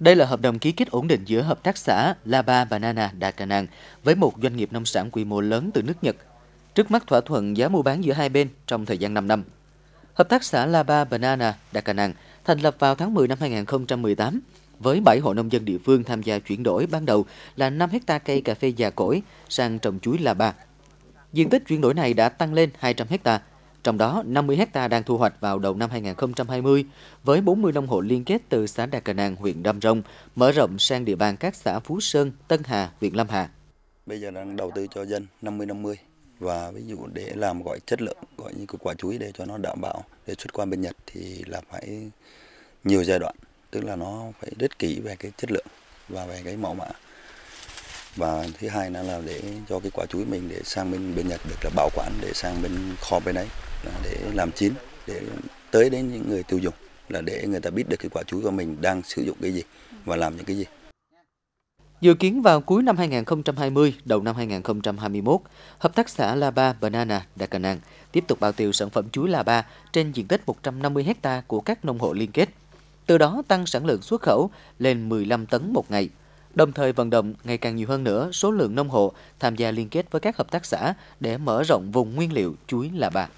Đây là hợp đồng ký kết ổn định giữa Hợp tác xã Laba Banana Đà với một doanh nghiệp nông sản quy mô lớn từ nước Nhật. Trước mắt thỏa thuận giá mua bán giữa hai bên trong thời gian 5 năm. Hợp tác xã Laba Banana Đà thành lập vào tháng 10 năm 2018 với 7 hộ nông dân địa phương tham gia chuyển đổi ban đầu là 5 hecta cây cà phê già cỗi sang trồng chuối Laba. Diện tích chuyển đổi này đã tăng lên 200 hectare trong đó 50 hecta đang thu hoạch vào đầu năm 2020, với 40 nông hộ liên kết từ xã Đà Cờ Nàng, huyện Đam Rông, mở rộng sang địa bàn các xã Phú Sơn, Tân Hà, huyện Lâm Hà. Bây giờ đang đầu tư cho dân 50-50 và ví dụ để làm gọi chất lượng gọi như quả chuối để cho nó đảm bảo để xuất qua bên Nhật thì là phải nhiều giai đoạn tức là nó phải rất kỹ về cái chất lượng và về cái mẫu mã và thứ hai là để cho cái quả chuối mình để sang bên bên Nhật được là bảo quản để sang bên kho bên đấy để làm chín để tới đến những người tiêu dùng là để người ta biết được cái quả chuối của mình đang sử dụng cái gì và làm những cái gì. Dự kiến vào cuối năm 2020, đầu năm 2021, Hợp tác xã La Ba Banana Đà Cà Nàng tiếp tục bao tiêu sản phẩm chuối La Ba trên diện tích 150 hecta của các nông hộ liên kết. Từ đó tăng sản lượng xuất khẩu lên 15 tấn một ngày, đồng thời vận động ngày càng nhiều hơn nữa số lượng nông hộ tham gia liên kết với các hợp tác xã để mở rộng vùng nguyên liệu chuối La Ba.